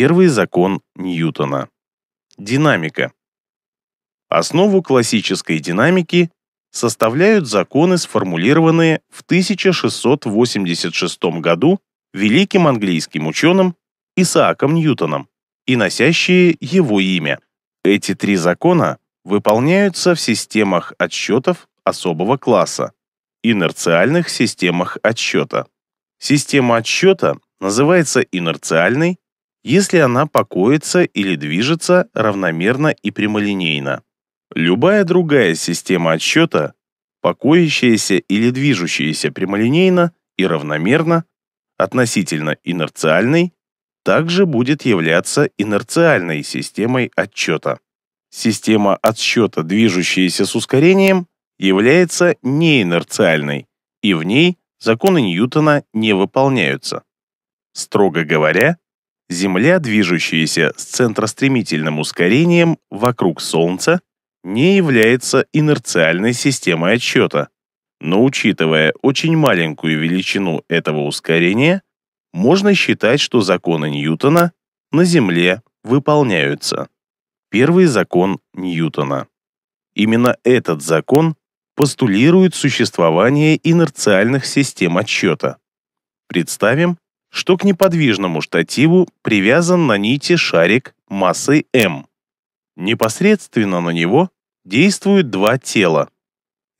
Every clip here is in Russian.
Первый закон Ньютона. Динамика. Основу классической динамики составляют законы, сформулированные в 1686 году великим английским ученым Исааком Ньютоном и носящие его имя. Эти три закона выполняются в системах отсчетов особого класса, инерциальных системах отсчета. Система отсчета называется инерциальной если она покоится или движется равномерно и прямолинейно. Любая другая система отсчета, покоящаяся или движущаяся прямолинейно и равномерно, относительно инерциальной, также будет являться инерциальной системой отсчета. Система отсчета, движущаяся с ускорением, является неинерциальной, и в ней законы Ньютона не выполняются. Строго говоря, Земля, движущаяся с центростремительным ускорением вокруг Солнца, не является инерциальной системой отсчета. Но учитывая очень маленькую величину этого ускорения, можно считать, что законы Ньютона на Земле выполняются. Первый закон Ньютона. Именно этот закон постулирует существование инерциальных систем отсчета. Представим, что к неподвижному штативу привязан на нити шарик массой М. Непосредственно на него действуют два тела.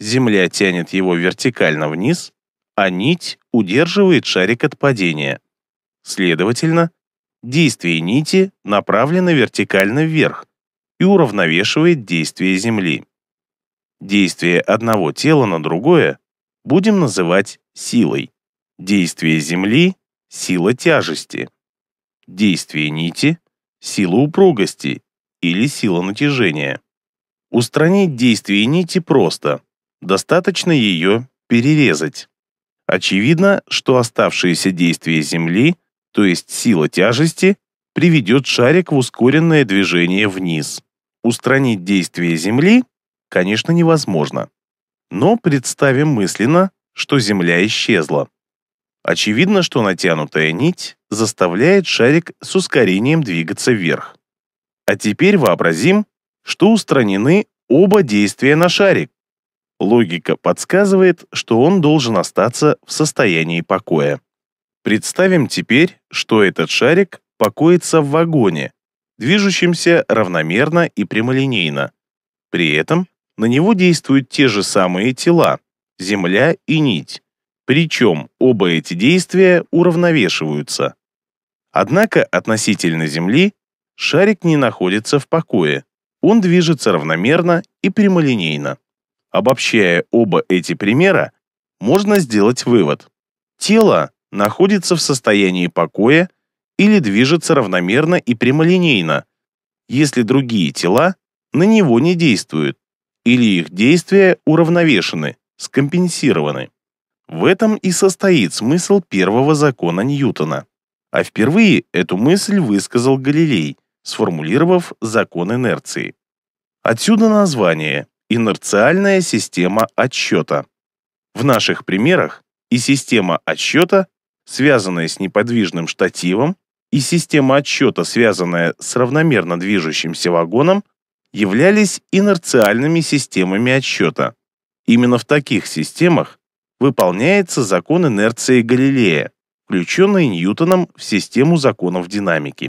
Земля тянет его вертикально вниз, а нить удерживает шарик от падения. Следовательно, действие нити направлено вертикально вверх и уравновешивает действие Земли. Действие одного тела на другое будем называть силой. Действие Земли – сила тяжести. Действие нити – сила упругости или сила натяжения. Устранить действие нити просто. Достаточно ее перерезать. Очевидно, что оставшееся действие Земли, то есть сила тяжести, приведет шарик в ускоренное движение вниз. Устранить действие Земли, конечно, невозможно. Но представим мысленно, что Земля исчезла. Очевидно, что натянутая нить заставляет шарик с ускорением двигаться вверх. А теперь вообразим, что устранены оба действия на шарик. Логика подсказывает, что он должен остаться в состоянии покоя. Представим теперь, что этот шарик покоится в вагоне, движущемся равномерно и прямолинейно. При этом на него действуют те же самые тела, земля и нить. Причем оба эти действия уравновешиваются. Однако относительно Земли шарик не находится в покое. Он движется равномерно и прямолинейно. Обобщая оба эти примера, можно сделать вывод. Тело находится в состоянии покоя или движется равномерно и прямолинейно, если другие тела на него не действуют или их действия уравновешены, скомпенсированы. В этом и состоит смысл первого закона Ньютона. А впервые эту мысль высказал Галилей, сформулировав закон инерции. Отсюда название «инерциальная система отсчета». В наших примерах и система отсчета, связанная с неподвижным штативом, и система отсчета, связанная с равномерно движущимся вагоном, являлись инерциальными системами отсчета. Именно в таких системах выполняется закон инерции Галилея, включенный Ньютоном в систему законов динамики.